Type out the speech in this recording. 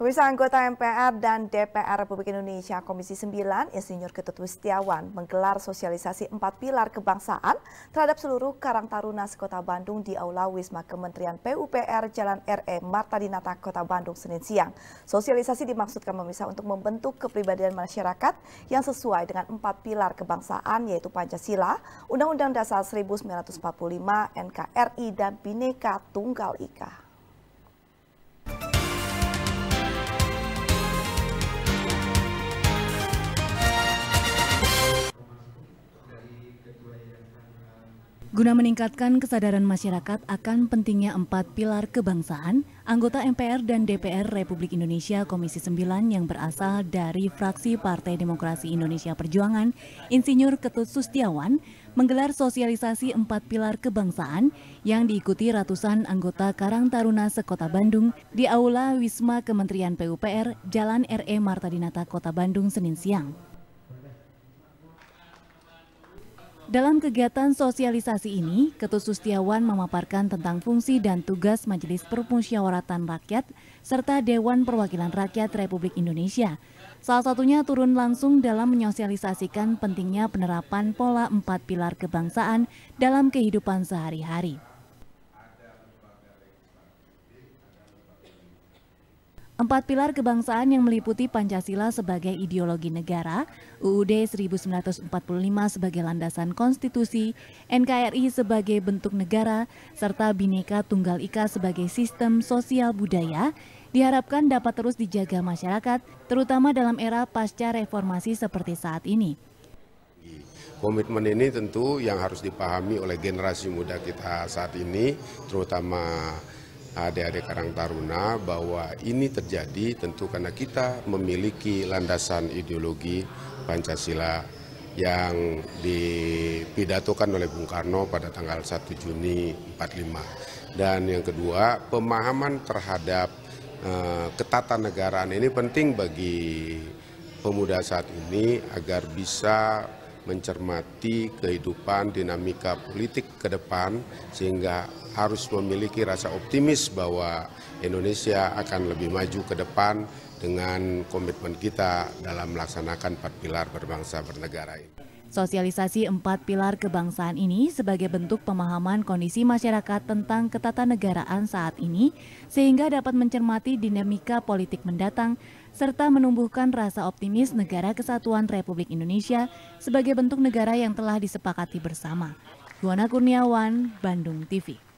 Pemirsa anggota MPR dan DPR Republik Indonesia Komisi 9, Insinyur Ketut Wistiawan menggelar sosialisasi empat pilar kebangsaan terhadap seluruh Karang Taruna Kota Bandung di Aula Wisma Kementerian PUPR Jalan RE Marta Dinata Kota Bandung Senin siang. Sosialisasi dimaksudkan pemirsa untuk membentuk kepribadian masyarakat yang sesuai dengan empat pilar kebangsaan yaitu Pancasila, Undang-Undang Dasar 1945, NKRI, dan Bhinneka Tunggal Ika. Guna meningkatkan kesadaran masyarakat akan pentingnya empat pilar kebangsaan, anggota MPR dan DPR Republik Indonesia Komisi 9 yang berasal dari fraksi Partai Demokrasi Indonesia Perjuangan, Insinyur Ketut Sustiawan, menggelar sosialisasi empat pilar kebangsaan yang diikuti ratusan anggota Karang Taruna Sekota Bandung di Aula Wisma Kementerian PUPR, Jalan RE Martadinata, Kota Bandung, Senin siang. Dalam kegiatan sosialisasi ini, Ketut Sustiawan memaparkan tentang fungsi dan tugas Majelis Permusyawaratan Rakyat serta Dewan Perwakilan Rakyat Republik Indonesia. Salah satunya turun langsung dalam menyosialisasikan pentingnya penerapan pola empat pilar kebangsaan dalam kehidupan sehari-hari. Empat pilar kebangsaan yang meliputi Pancasila sebagai ideologi negara, UUD 1945 sebagai landasan konstitusi, NKRI sebagai bentuk negara, serta Bhinneka Tunggal Ika sebagai sistem sosial budaya, diharapkan dapat terus dijaga masyarakat, terutama dalam era pasca reformasi seperti saat ini. Komitmen ini tentu yang harus dipahami oleh generasi muda kita saat ini, terutama adik-adik Karang Taruna bahwa ini terjadi tentu karena kita memiliki landasan ideologi Pancasila yang dipidatokan oleh Bung Karno pada tanggal 1 Juni 45. Dan yang kedua, pemahaman terhadap eh, ketatanegaraan ini penting bagi pemuda saat ini agar bisa mencermati kehidupan dinamika politik ke depan sehingga harus memiliki rasa optimis bahwa Indonesia akan lebih maju ke depan dengan komitmen kita dalam melaksanakan empat pilar berbangsa bernegara ini. Sosialisasi empat pilar kebangsaan ini sebagai bentuk pemahaman kondisi masyarakat tentang ketatanegaraan saat ini, sehingga dapat mencermati dinamika politik mendatang, serta menumbuhkan rasa optimis negara kesatuan Republik Indonesia sebagai bentuk negara yang telah disepakati bersama. Guana Kurniawan, Bandung TV.